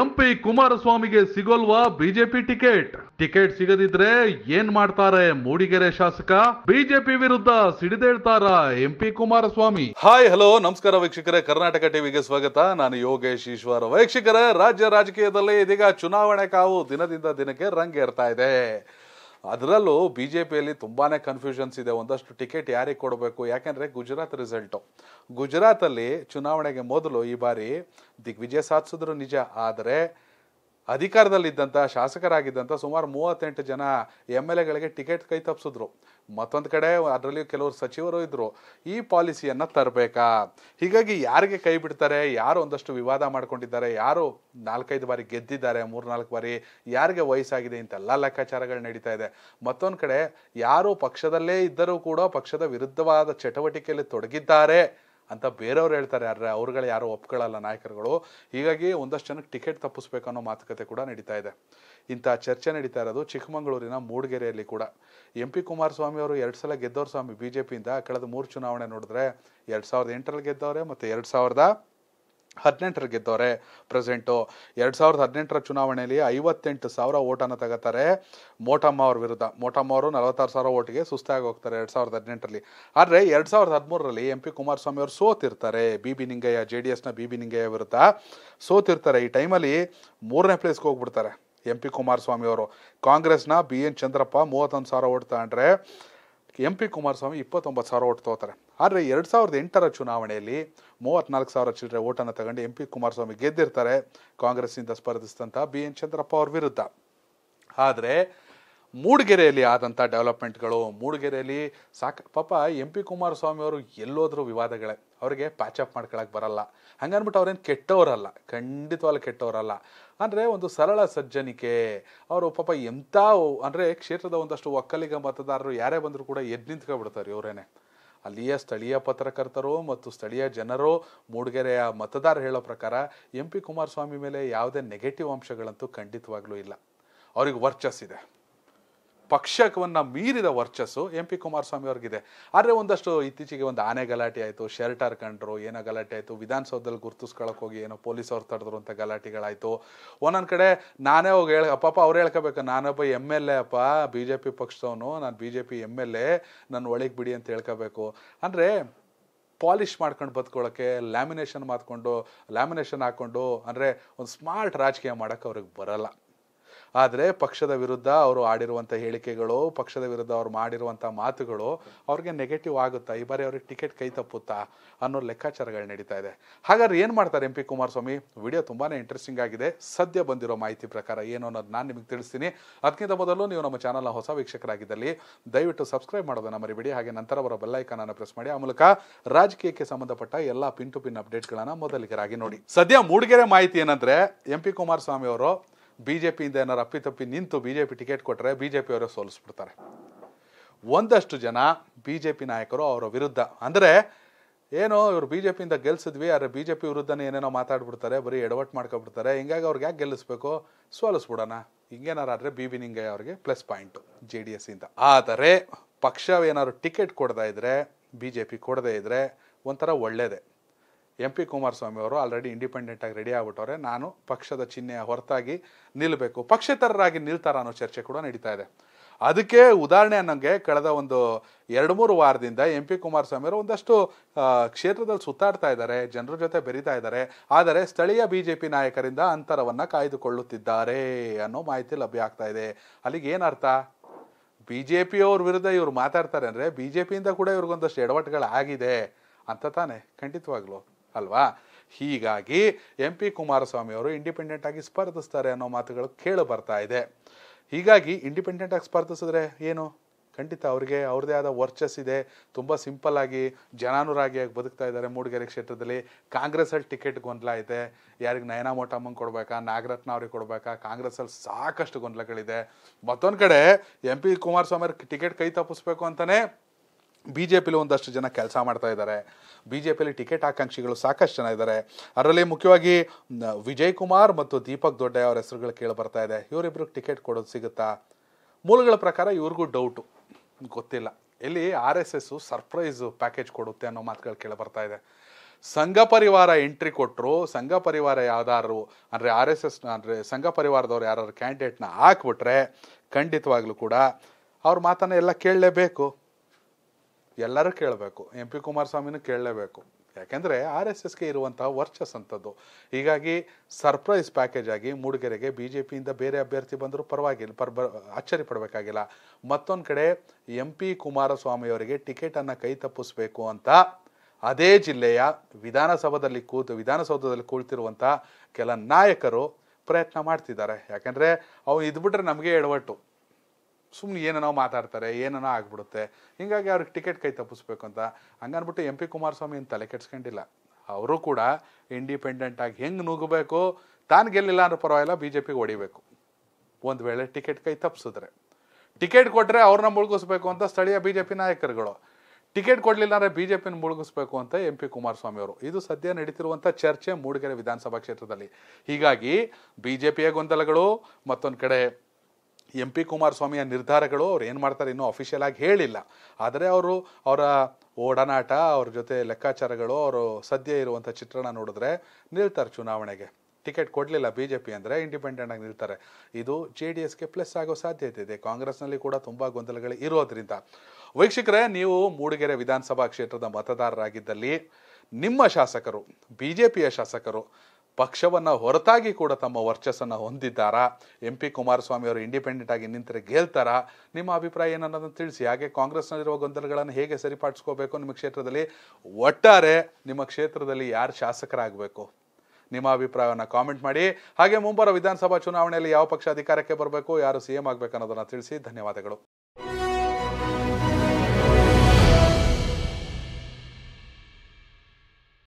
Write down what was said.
MP ಕುಮಾರಸ್ವಾಮಿಗೆ ಸಿಗೋಲ್ವಾ BJP ticket ticket ಸಿಗದಿದ್ರೆ ಏನ್ ಮಾಡ್ತಾರೆ ಮೂಡಿಗೆರೆ ಶಾಸಕ ಬಿಜೆಪಿ ವಿರುದ್ಧ ಸಿಡಿದೇಳ್ತಾರ ಎಂಪಿ ಕುಮಾರಸ್ವಾಮಿ ಹಾಯ್ ಹಲೋ ನಮಸ್ಕಾರ ವೀಕ್ಷಕರೇ ಕರ್ನಾಟಕ ಟಿವಿಗೆ ಸ್ವಾಗತ ನಾನು ಯೋಗೇಶ್ ಈಶ್ವರ ವೀಕ್ಷಕರೇ ರಾಜ್ಯ ರಾಜಕೀಯದಲ್ಲಿ ಇದೀಗ ಚುನಾವಣೆ ಕಾವು ದಿನದಿಂದ ದಿನಕ್ಕೆ ರಂಗೇರ್ತಾ ಇದೆ ಅದರಲ್ಲೂ ಬಿ ಜೆ ಪಿಯಲ್ಲಿ ತುಂಬಾ ಕನ್ಫ್ಯೂಷನ್ಸ್ ಇದೆ ಒಂದಷ್ಟು ಟಿಕೆಟ್ ಯಾರಿಗೆ ಕೊಡಬೇಕು ಯಾಕೆಂದರೆ ಗುಜರಾತ್ ರಿಸಲ್ಟು ಗುಜರಾತಲ್ಲಿ ಚುನಾವಣೆಗೆ ಮೊದಲು ಈ ಬಾರಿ ದಿಗ್ವಿಜಯ ಸಾಧಿಸಿದ್ರು ನಿಜ ಆದರೆ ಅಧಿಕಾರದಲ್ಲಿದ್ದಂಥ ಶಾಸಕರಾಗಿದ್ದಂಥ ಸುಮಾರು ಮೂವತ್ತೆಂಟು ಜನ ಎಮ್ ಎಲ್ ಎಗಳಿಗೆ ಟಿಕೆಟ್ ಕೈ ತಪ್ಪಿಸಿದ್ರು ಮತ್ತೊಂದು ಕಡೆ ಅದರಲ್ಲಿ ಕೆಲವರು ಸಚಿವರು ಇದ್ದರು ಈ ಪಾಲಿಸಿಯನ್ನು ತರಬೇಕಾ ಹೀಗಾಗಿ ಯಾರಿಗೆ ಕೈ ಬಿಡ್ತಾರೆ ಯಾರು ಒಂದಷ್ಟು ವಿವಾದ ಮಾಡ್ಕೊಂಡಿದ್ದಾರೆ ಯಾರು ನಾಲ್ಕೈದು ಬಾರಿ ಗೆದ್ದಿದ್ದಾರೆ ಮೂರ್ನಾಲ್ಕು ಬಾರಿ ಯಾರಿಗೆ ವಯಸ್ಸಾಗಿದೆ ಇಂತೆಲ್ಲ ಲೆಕ್ಕಾಚಾರಗಳು ನಡೀತಾ ಇದೆ ಮತ್ತೊಂದು ಕಡೆ ಯಾರು ಪಕ್ಷದಲ್ಲೇ ಇದ್ದರೂ ಕೂಡ ಪಕ್ಷದ ವಿರುದ್ಧವಾದ ಚಟುವಟಿಕೆಯಲ್ಲಿ ತೊಡಗಿದ್ದಾರೆ ಅಂತ ಬೇರೆಯವ್ರು ಹೇಳ್ತಾರೆ ಯಾರು ಅವ್ರುಗಳು ಯಾರು ಒಪ್ಕೊಳ್ಳಲ್ಲ ನಾಯಕರುಗಳು ಹೀಗಾಗಿ ಒಂದಷ್ಟು ಜನಕ್ಕೆ ಟಿಕೆಟ್ ತಪ್ಪಿಸ್ಬೇಕು ಅನ್ನೋ ಮಾತುಕತೆ ಕೂಡ ನಡೀತಾ ಇದೆ ಇಂಥ ಚರ್ಚೆ ನಡೀತಾ ಇರೋದು ಚಿಕ್ಕಮಗಳೂರಿನ ಮೂಡಿಗೆರೆಯಲ್ಲಿ ಕೂಡ ಎಂ ಪಿ ಕುಮಾರಸ್ವಾಮಿ ಅವರು ಎರಡು ಸಲ ಗೆದ್ದವ್ರ ಸ್ವಾಮಿ ಬಿ ಜೆ ಪಿಯಿಂದ ಕಳೆದ ಮೂರು ಚುನಾವಣೆ ನೋಡಿದ್ರೆ ಎರಡು ಸಾವಿರದ ಎಂಟರಲ್ಲಿ ಗೆದ್ದವ್ರೆ ಮತ್ತು ಎರಡು ಸಾವಿರದ ಹದಿನೆಂಟರ ಗೆದ್ದವ್ರೆ ಪ್ರೆಸೆಂಟು ಎರಡು ಸಾವಿರದ ಹದಿನೆಂಟರ ಚುನಾವಣೆಯಲ್ಲಿ ಐವತ್ತೆಂಟು ಸಾವಿರ ಓಟನ್ನು ತಗೋತಾರೆ ಮೋಟಮ್ಮ ಅವ್ರ ವಿರುದ್ಧ ಮೋಟಮ್ಮ ಅವರು ನಲವತ್ತಾರು ಸಾವಿರ ಓಟಿಗೆ ಸುಸ್ತಾಗಿ ಹೋಗ್ತಾರೆ ಎರಡು ಸಾವಿರದ ಹದಿನೆಂಟರಲ್ಲಿ ಆದರೆ ಎರಡು ಸಾವಿರದ ಹದಿಮೂರರಲ್ಲಿ ಎಂ ಪಿ ಕುಮಾರಸ್ವಾಮಿ ಅವರು ಸೋತಿರ್ತಾರೆ B B Ningaiah J D ಎಸ್ನ ಬಿ ಬಿ ನಿಂಗಯ್ಯ ವಿರುದ್ಧ ಸೋತಿರ್ತಾರೆ ಈ ಟೈಮಲ್ಲಿ ಮೂರನೇ ಪ್ಲೇಸ್ಗೆ ಹೋಗ್ಬಿಡ್ತಾರೆ ಎಂ ಪಿ ಕುಮಾರಸ್ವಾಮಿ ಅವರು ಕಾಂಗ್ರೆಸ್ನ ಬಿ ಎನ್ ಚಂದ್ರಪ್ಪ ಮೂವತ್ತೊಂದು ಸಾವಿರ ಓಟ್ ತಗೊಂಡ್ರೆ ಎಂ ಪಿ ಕುಮಾರಸ್ವಾಮಿ ಇಪ್ಪತ್ತೊಂಬತ್ತು ಸಾವಿರ ಓಟ್ ತಗೋತಾರೆ ಆದರೆ ಎರಡು ಸಾವಿರದ ಎಂಟರ ಚುನಾವಣೆಯಲ್ಲಿ ಮೂವತ್ನಾಲ್ಕು ಸಾವಿರ ಚಿಲ್ಲರೆ ಓಟನ್ನು ತಗೊಂಡು ಎಂ ಪಿ ಕುಮಾರಸ್ವಾಮಿ ಗೆದ್ದಿರ್ತಾರೆ ಕಾಂಗ್ರೆಸ್ನಿಂದ ಸ್ಪರ್ಧಿಸಿದಂಥ ಬಿ ಎನ್ ಚಂದ್ರಪ್ಪ ಅವ್ರ ವಿರುದ್ಧ ಆದರೆ ಮೂಡಿಗೆರೆಯಲ್ಲಿ ಆದಂಥ ಡೆವಲಪ್ಮೆಂಟ್ಗಳು ಮೂಡಿಗೆರೆಯಲ್ಲಿ ಸಾಕ ಪಾಪ ಎಂ ಪಿ ಕುಮಾರಸ್ವಾಮಿ ಅವರು ಎಲ್ಲೋದ್ರೂ ವಿವಾದಗಳೇ ಅವ್ರಿಗೆ ಪ್ಯಾಚ್ ಅಪ್ ಮಾಡ್ಕೊಳಕ್ಕೆ ಬರಲ್ಲ ಹಂಗನ್ಬಿಟ್ಟು ಅವ್ರೇನು ಕೆಟ್ಟವರಲ್ಲ ಖಂಡಿತವಾಗ್ಲೂ ಕೆಟ್ಟವರಲ್ಲ ಅಂದರೆ ಒಂದು ಸರಳ ಸಜ್ಜನಿಕೆ ಅವರು ಪಾಪ ಎಂಥ ಅಂದರೆ ಕ್ಷೇತ್ರದ ಒಂದಷ್ಟು ಒಕ್ಕಲಿಗ ಮತದಾರರು ಯಾರೇ ಬಂದರೂ ಕೂಡ ಎದ್ದು ನಿಂತ್ಕೊಬಿಡ್ತಾರೆ ಇವರೇನೆ ಅಲ್ಲಿಯ ಸ್ಥಳೀಯ ಪತ್ರಕರ್ತರು ಮತ್ತು ಸ್ಥಳೀಯ ಜನರು ಮೂಡಿಗೆರೆಯ ಮತದಾರರು ಹೇಳೋ ಪ್ರಕಾರ ಎಂ ಪಿ ಕುಮಾರಸ್ವಾಮಿ ಮೇಲೆ ಯಾವುದೇ ನೆಗೆಟಿವ್ ಅಂಶಗಳಂತೂ ಖಂಡಿತವಾಗ್ಲೂ ಇಲ್ಲ ಅವ್ರಿಗೆ ವರ್ಚಸ್ಸಿದೆ ಪಕ್ಷವನ್ನು ಮೀರಿದ ವರ್ಚಸ್ಸು ಎಂ ಪಿ ಕುಮಾರಸ್ವಾಮಿ ಅವ್ರಿಗಿದೆ ಆದರೆ ಒಂದಷ್ಟು ಇತ್ತೀಚೆಗೆ ಒಂದು ಆನೆ ಗಲಾಟೆ ಆಯಿತು ಶರ್ಟ್ ಹಾರ್ಕೊಂಡ್ರು ಏನೋ ಗಲಾಟೆ ಆಯಿತು ವಿಧಾನಸೌಧದಲ್ಲಿ ಗುರುತಿಸ್ಕೊಳಕ್ಕೆ ಹೋಗಿ ಏನೋ ಪೊಲೀಸ್ ಅವ್ರು ತಡೆದ್ರು ಅಂತ ಗಲಾಟೆಗಳಾಯಿತು ಒಂದೊಂದು ಕಡೆ ನಾನೇ ಹೋಗಿ ಹೇಳ ಪಾಪ ಅವ್ರು ಹೇಳ್ಕೋಬೇಕು ನಾನೊಬ್ಬ ಎಮ್ ಎಲ್ ಎ ಅಪ್ಪ ಬಿ ಜೆ ಪಿ ಪಕ್ಷದವನು ನಾನು B J P M L A ನನ್ನ ಒಳಗೆ ಬಿಡಿ ಅಂತ ಹೇಳ್ಕೋಬೇಕು ಅಂದರೆ ಪಾಲಿಷ್ ಮಾಡ್ಕೊಂಡು ಬದ್ಕೊಳ್ಳೋಕೆ ಲ್ಯಾಮಿನೇಷನ್ ಮಾಡ್ಕೊಂಡು ಲ್ಯಾಮಿನೇಷನ್ ಹಾಕ್ಕೊಂಡು ಅಂದರೆ ಒಂದು ಸ್ಮಾರ್ಟ್ ರಾಜಕೀಯ ಮಾಡೋಕ್ಕೆ ಅವ್ರಿಗೆ ಬರಲ್ಲ ಆದರೆ ಪಕ್ಷದ ವಿರುದ್ಧ ಅವರು ಆಡಿರುವಂಥ ಹೇಳಿಕೆಗಳು ಪಕ್ಷದ ವಿರುದ್ಧ ಅವ್ರು ಮಾಡಿರುವಂಥ ಮಾತುಗಳು ಅವ್ರಿಗೆ ನೆಗೆಟಿವ್ ಆಗುತ್ತಾ ಈ ಬಾರಿ ಅವ್ರಿಗೆ ಟಿಕೆಟ್ ಕೈ ತಪ್ಪುತ್ತಾ ಅನ್ನೋ ಲೆಕ್ಕಾಚಾರಗಳು ನಡೀತಾ ಇದೆ ಹಾಗಾದ್ರೆ ಏನು ಮಾಡ್ತಾರೆ ಎಂ ಪಿ ಕುಮಾರಸ್ವಾಮಿ ವಿಡಿಯೋ ತುಂಬಾ ಇಂಟ್ರೆಸ್ಟಿಂಗ್ ಆಗಿದೆ ಸದ್ಯ ಬಂದಿರೋ ಮಾಹಿತಿ ಪ್ರಕಾರ ಏನು ಅನ್ನೋದು ನಾನು ನಿಮಗೆ ತಿಳಿಸ್ತೀನಿ ಅದಕ್ಕಿಂತ ಮೊದಲು ನೀವು ನಮ್ಮ ಚಾನಲ್ನ ಹೊಸ ವೀಕ್ಷಕರಾಗಿದ್ದಲ್ಲಿ ದಯವಿಟ್ಟು ಸಬ್ಸ್ಕ್ರೈಬ್ ಮಾಡೋದನ್ನು ಮರಿಬೇಡಿ ಹಾಗೆ ನಂತರ ಬರೋ ಅನ್ನು ಪ್ರೆಸ್ ಮಾಡಿ ಆ ಮೂಲಕ ರಾಜಕೀಯಕ್ಕೆ ಸಂಬಂಧಪಟ್ಟ ಎಲ್ಲ ಪಿನ್ ಟು ಪಿನ್ ಅಪ್ಡೇಟ್ಗಳನ್ನು ಮೊದಲಿಗರಾಗಿ ನೋಡಿ ಸದ್ಯ ಮೂಡಿಗೆರೆ ಮಾಹಿತಿ ಏನಂದ್ರೆ ಎಂ ಪಿ ಕುಮಾರಸ್ವಾಮಿ ಅವರು ಬಿ ಜೆ ಪಿಯಿಂದ ಏನಾರು ಅಪ್ಪಿತಪ್ಪಿ ನಿಂತು ಬಿ ಜೆ ಪಿ ಟಿಕೆಟ್ ಕೊಟ್ಟರೆ ಬಿ ಜೆ ಪಿಯವರೇ ಸೋಲಿಸ್ಬಿಡ್ತಾರೆ ಒಂದಷ್ಟು ಜನ ಬಿ ಜೆ ಪಿ ನಾಯಕರು ಅವರ ವಿರುದ್ಧ ಅಂದರೆ ಏನೋ ಇವರು ಬಿ ಜೆ ಪಿಯಿಂದ ಗೆಲ್ಸಿದ್ವಿ ಆದರೆ ಬಿ ಜೆ ಪಿ ವಿರುದ್ಧನೇ ಏನೇನೋ ಮಾತಾಡ್ಬಿಡ್ತಾರೆ ಬರೀ ಎಡವಟ್ಟು ಮಾಡ್ಕೊಬಿಡ್ತಾರೆ ಹಿಂಗಾಗಿ ಅವ್ರಿಗೆ ಯಾಕೆ ಗೆಲ್ಲಿಸ್ಬೇಕು ಸೋಲಿಸ್ಬಿಡೋಣ ಹಿಂಗೇನಾರು ಆದರೆ ಬಿ ಬಿ ನಿಂಗಯ್ಯ ಅವ್ರಿಗೆ ಪ್ಲಸ್ ಪಾಯಿಂಟು ಜೆ ಡಿ ಎಸ್ಸಿಂದ ಆದರೆ ಪಕ್ಷವೇನಾದ್ರು ಟಿಕೆಟ್ ಕೊಡದೇ ಇದ್ದರೆ ಬಿ ಜೆ ಪಿ ಕೊಡದೇ ಇದ್ದರೆ ಒಂಥರ ಒಳ್ಳೇದೇ ಎಂ ಪಿ ಕುಮಾರಸ್ವಾಮಿ ಅವರು ಆಲ್ರೆಡಿ ಇಂಡಿಪೆಂಡೆಂಟ್ ಆಗಿ ರೆಡಿ ಆಗ್ಬಿಟ್ಟವ್ರೆ ನಾನು ಪಕ್ಷದ ಚಿಹ್ನೆಯ ಹೊರತಾಗಿ ನಿಲ್ಲಬೇಕು ಪಕ್ಷೇತರರಾಗಿ ನಿಲ್ತಾರ ಅನ್ನೋ ಚರ್ಚೆ ಕೂಡ ನಡೀತಾ ಇದೆ ಅದಕ್ಕೆ ಉದಾಹರಣೆ ನನಗೆ ಕಳೆದ ಒಂದು ಎರಡು ಮೂರು ವಾರದಿಂದ ಎಂ ಪಿ ಕುಮಾರಸ್ವಾಮಿ ಅವರು ಒಂದಷ್ಟು ಕ್ಷೇತ್ರದಲ್ಲಿ ಸುತ್ತಾಡ್ತಾ ಇದ್ದಾರೆ ಜನರ ಜೊತೆ ಬೆರೀತಾ ಇದ್ದಾರೆ ಆದರೆ ಸ್ಥಳೀಯ ಬಿ ಜೆ ಪಿ ನಾಯಕರಿಂದ ಅಂತರವನ್ನು ಕಾಯ್ದುಕೊಳ್ಳುತ್ತಿದ್ದಾರೆ ಅನ್ನೋ ಮಾಹಿತಿ ಲಭ್ಯ ಆಗ್ತಾ ಇದೆ ಅಲ್ಲಿಗೆ ಏನರ್ಥ ಬಿ ಜೆ ಪಿಯವ್ರ ವಿರುದ್ಧ ಇವ್ರು ಮಾತಾಡ್ತಾರೆ ಅಂದರೆ ಬಿ ಜೆ ಪಿಯಿಂದ ಕೂಡ ಇವ್ರಿಗೊಂದಷ್ಟು ಎಡವಟ್ಟುಗಳಾಗಿದೆ ಅಂತ ತಾನೆ ಖಂಡಿತವಾಗ್ಲೂ ಅಲ್ವಾ ಹೀಗಾಗಿ ಎಂ ಪಿ ಕುಮಾರಸ್ವಾಮಿ ಅವರು ಇಂಡಿಪೆಂಡೆಂಟ್ ಆಗಿ ಸ್ಪರ್ಧಿಸ್ತಾರೆ ಅನ್ನೋ ಮಾತುಗಳು ಕೇಳಿ ಬರ್ತಾ ಇದೆ ಹೀಗಾಗಿ ಇಂಡಿಪೆಂಡೆಂಟ್ ಆಗಿ ಸ್ಪರ್ಧಿಸಿದ್ರೆ ಏನು ಖಂಡಿತ ಅವರಿಗೆ ಅವ್ರದೇ ಆದ ವರ್ಚಸ್ ಇದೆ ತುಂಬ ಸಿಂಪಲ್ ಆಗಿ ಜನಾನುರಾಗಿಯಾಗಿ ಬದುಕ್ತಾ ಇದ್ದಾರೆ ಮೂಡಿಗೆರೆ ಕ್ಷೇತ್ರದಲ್ಲಿ ಕಾಂಗ್ರೆಸ್ಸಲ್ಲಿ ಟಿಕೆಟ್ ಗೊಂದಲ ಇದೆ ಯಾರಿಗೆ ನಯನಾ ಮೋಟಮ್ಮಂಗೆ ಕೊಡಬೇಕಾ ನಾಗರತ್ನ ಅವ್ರಿಗೆ ಕೊಡಬೇಕಾ ಕಾಂಗ್ರೆಸ್ಸಲ್ಲಿ ಸಾಕಷ್ಟು ಗೊಂದಲಗಳಿದೆ ಮತ್ತೊಂದು ಕಡೆ ಎಂ ಪಿ ಕುಮಾರಸ್ವಾಮಿ ಟಿಕೆಟ್ ಕೈ ತಪ್ಪಿಸ್ಬೇಕು ಅಂತಲೇ ಬಿ ಜೆ ಪಿಲಿ ಒಂದಷ್ಟು ಜನ ಕೆಲಸ ಮಾಡ್ತಾ ಇದ್ದಾರೆ ಬಿ ಜೆ ಪಿಲಿ ಟಿಕೆಟ್ ಆಕಾಂಕ್ಷಿಗಳು ಸಾಕಷ್ಟು ಜನ ಇದ್ದಾರೆ ಅದರಲ್ಲಿ ಮುಖ್ಯವಾಗಿ ವಿಜಯ್ ಕುಮಾರ್ ಮತ್ತು ದೀಪಕ್ ದೊಡ್ಡ ಅವರ ಹೆಸರುಗಳು ಕೇಳಿ ಬರ್ತಾ ಇದೆ ಇವರಿಬ್ರಿಗೆ ಟಿಕೆಟ್ ಕೊಡೋದು ಸಿಗುತ್ತಾ ಮೂಲಗಳ ಪ್ರಕಾರ ಇವ್ರಿಗೂ ಡೌಟು ಗೊತ್ತಿಲ್ಲ ಇಲ್ಲಿ R S S surprise package ಕೊಡುತ್ತೆ ಅನ್ನೋ ಮಾತುಗಳು ಕೇಳಿ ಬರ್ತಾ ಇದೆ ಸಂಘ ಪರಿವಾರ ಎಂಟ್ರಿ ಕೊಟ್ಟರು ಸಂಘ ಪರಿವಾರ ಯಾವ್ದಾದ್ರು ಅಂದರೆ ಆರ್ ಎಸ್ ಎಸ್ನ ಅಂದರೆ ಸಂಘ ಪರಿವಾರದವ್ರು ಯಾರು ಕ್ಯಾಂಡಿಡೇಟ್ನ ಹಾಕ್ಬಿಟ್ರೆ ಖಂಡಿತವಾಗ್ಲೂ ಕೂಡ ಅವ್ರ ಮಾತನ್ನ ಎಲ್ಲ ಕೇಳಲೇಬೇಕು ಎಲ್ಲರೂ ಕೇಳಬೇಕು ಎಂ ಪಿ ಕುಮಾರಸ್ವಾಮಿನೂ ಕೇಳಲೇಬೇಕು ಯಾಕೆಂದರೆ ಆರ್ ಎಸ್ ಎಸ್ಗೆ ಇರುವಂತಹ ವರ್ಚಸ್ ಅಂಥದ್ದು ಹೀಗಾಗಿ ಸರ್ಪ್ರೈಸ್ ಪ್ಯಾಕೇಜ್ ಆಗಿ ಮೂಡಿಗೆರೆಗೆ ಬಿ ಜೆ ಪಿಯಿಂದ ಬೇರೆ ಅಭ್ಯರ್ಥಿ ಬಂದರೂ ಪರವಾಗಿಲ್ಲ ಪರ್ ಅಚ್ಚರಿ ಪಡಬೇಕಾಗಿಲ್ಲ ಮತ್ತೊಂದು ಕಡೆ ಎಂ ಪಿ ಕುಮಾರಸ್ವಾಮಿಯವರಿಗೆ ಟಿಕೆಟನ್ನು ಕೈ ತಪ್ಪಿಸಬೇಕು ಅಂತ ಅದೇ ಜಿಲ್ಲೆಯ ವಿಧಾನಸಭೆಯಲ್ಲಿ ಕೂತು ವಿಧಾನಸೌಧದಲ್ಲಿ ಕೂಳ್ತಿರುವಂಥ ಕೆಲ ನಾಯಕರು ಪ್ರಯತ್ನ ಮಾಡ್ತಿದ್ದಾರೆ ಯಾಕೆಂದರೆ ಅವು ಇದ್ಬಿಟ್ರೆ ನಮಗೆ ಎಡವಟ್ಟು ಸುಮ್ಮನೆ ಏನೇನೋ ಮಾತಾಡ್ತಾರೆ ಏನೇನೋ ಆಗ್ಬಿಡುತ್ತೆ ಹೀಗಾಗಿ ಅವ್ರಿಗೆ ಟಿಕೆಟ್ ಕೈ ತಪ್ಪಿಸ್ಬೇಕು ಅಂತ ಹಂಗನ್ಬಿಟ್ಟು ಎಂ ಪಿ ಕುಮಾರಸ್ವಾಮಿ ಏನು ತಲೆ ಕೆಡ್ಸ್ಕೊಂಡಿಲ್ಲ ಅವರು ಕೂಡ ಇಂಡಿಪೆಂಡೆಂಟ್ ಆಗಿ ಹೆಂಗೆ ನುಗ್ಗಬೇಕು ತಾನು ಗೆಲ್ಲಿಲ್ಲ ಅಂದ್ರೆ ಪರವಾಗಿಲ್ಲ ಬಿ ಜೆ ಪಿಗೆ ಹೊಡಿಬೇಕು ಒಂದು ವೇಳೆ ಟಿಕೆಟ್ ಕೈ ತಪ್ಪಿಸಿದ್ರೆ ಟಿಕೆಟ್ ಕೊಟ್ಟರೆ ಅವ್ರನ್ನ ಮುಳುಗಿಸ್ಬೇಕು ಅಂತ ಸ್ಥಳೀಯ ಬಿ ಜೆ ಪಿ ನಾಯಕರುಗಳು ಟಿಕೆಟ್ ಕೊಡಲಿಲ್ಲ ಅಂದರೆ ಬಿ ಜೆ ಪಿನ ಮುಳುಗಿಸ್ಬೇಕು ಅಂತ ಎಂ ಪಿ ಕುಮಾರಸ್ವಾಮಿ ಅವರು ಇದು ಸದ್ಯ ನಡೀತಿರುವಂಥ ಚರ್ಚೆ ಮೂಡಿಗೆರೆ ವಿಧಾನಸಭಾ ಕ್ಷೇತ್ರದಲ್ಲಿ ಹೀಗಾಗಿ ಬಿ ಜೆ ಪಿಯ ಗೊಂದಲಗಳು ಮತ್ತೊಂದು ಕಡೆ ಎಂ ಪಿ ಕುಮಾರಸ್ವಾಮಿಯ ನಿರ್ಧಾರಗಳು ಅವ್ರು ಏನು ಮಾಡ್ತಾರೆ ಇನ್ನೂ ಅಫಿಷಿಯಲ್ ಆಗಿ ಹೇಳಿಲ್ಲ ಆದರೆ ಅವರು ಅವರ ಓಡನಾಟ ಅವ್ರ ಜೊತೆ ಲೆಕ್ಕಾಚಾರಗಳು ಅವರು ಸದ್ಯ ಇರುವಂಥ ಚಿತ್ರಣ ನೋಡಿದ್ರೆ ನಿಲ್ತಾರೆ ಚುನಾವಣೆಗೆ ಟಿಕೆಟ್ ಕೊಡಲಿಲ್ಲ ಬಿ ಜೆ ಪಿ ಅಂದರೆ ಇಂಡಿಪೆಂಡೆಂಟ್ ಆಗಿ ನಿಲ್ತಾರೆ ಇದು ಜೆ ಡಿ ಎಸ್ಗೆ ಪ್ಲಸ್ ಆಗೋ ಸಾಧ್ಯತೆ ಇದೆ ಕಾಂಗ್ರೆಸ್ನಲ್ಲಿ ಕೂಡ ತುಂಬ ಗೊಂದಲಗಳು ಇರೋದ್ರಿಂದ ವೀಕ್ಷಕರೇ ನೀವು ಮೂಡಿಗೆರೆ ವಿಧಾನಸಭಾ ಕ್ಷೇತ್ರದ ಮತದಾರರಾಗಿದ್ದಲ್ಲಿ ನಿಮ್ಮ ಶಾಸಕರು ಬಿ ಜೆ ಪಿಯ ಶಾಸಕರು ಪಕ್ಷವನ್ನು ಹೊರತಾಗಿ ಕೂಡ ತಮ್ಮ ವರ್ಚಸ್ಸನ್ನು ಹೊಂದಿದ್ದಾರಾ ಎಂ ಪಿ ಕುಮಾರಸ್ವಾಮಿ ಅವರು ಇಂಡಿಪೆಂಡೆಂಟ್ ಆಗಿ ನಿಂತರೆ ಗೆಲ್ತಾರಾ ನಿಮ್ಮ ಅಭಿಪ್ರಾಯ ಏನನ್ನೋದನ್ನು ತಿಳಿಸಿ ಹಾಗೆ ಕಾಂಗ್ರೆಸ್ನಲ್ಲಿರುವ ಗೊಂದಲಗಳನ್ನು ಹೇಗೆ ಸರಿಪಡಿಸ್ಕೋಬೇಕು ನಿಮ್ಮ ಕ್ಷೇತ್ರದಲ್ಲಿ ಒಟ್ಟಾರೆ ನಿಮ್ಮ ಕ್ಷೇತ್ರದಲ್ಲಿ ಯಾರು ಶಾಸಕರಾಗಬೇಕು ನಿಮ್ಮ ಅಭಿಪ್ರಾಯವನ್ನು ಕಾಮೆಂಟ್ ಮಾಡಿ ಹಾಗೆ ಮುಂಬರುವ ವಿಧಾನಸಭಾ ಚುನಾವಣೆಯಲ್ಲಿ ಯಾವ ಪಕ್ಷ ಅಧಿಕಾರಕ್ಕೆ ಬರಬೇಕು ಯಾರು ಸಿ ಎಂ ಆಗಬೇಕು ಅನ್ನೋದನ್ನು ತಿಳಿಸಿ ಧನ್ಯವಾದಗಳು